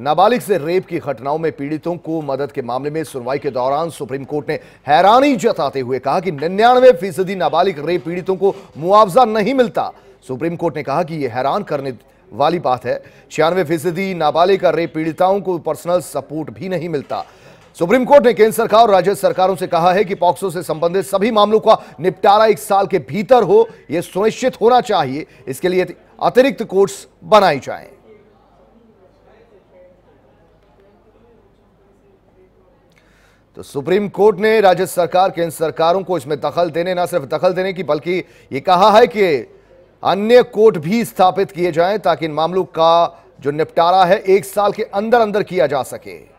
नाबालिग से रेप की घटनाओं में पीड़ितों को मदद के मामले में सुनवाई के दौरान सुप्रीम कोर्ट ने हैरानी जताते हुए कहा कि निन्यानवे फीसदी नाबालिग रेप पीड़ितों को मुआवजा नहीं मिलता सुप्रीम कोर्ट ने कहा कि यह हैरान करने वाली बात है छियानवे फीसदी नाबालिग रेप पीड़िताओं को पर्सनल सपोर्ट भी नहीं मिलता सुप्रीम कोर्ट ने केंद्र सरकार और राज्य सरकारों से कहा है कि पॉक्सो से संबंधित सभी मामलों का निपटारा एक साल के भीतर हो यह सुनिश्चित होना चाहिए इसके लिए अतिरिक्त कोर्ट्स बनाई जाएं। तो सुप्रीम कोर्ट ने राज्य सरकार केंद्र सरकारों को इसमें दखल देने ना सिर्फ दखल देने की बल्कि ये कहा है कि अन्य कोर्ट भी स्थापित किए जाएं ताकि इन मामलों का जो निपटारा है एक साल के अंदर अंदर किया जा सके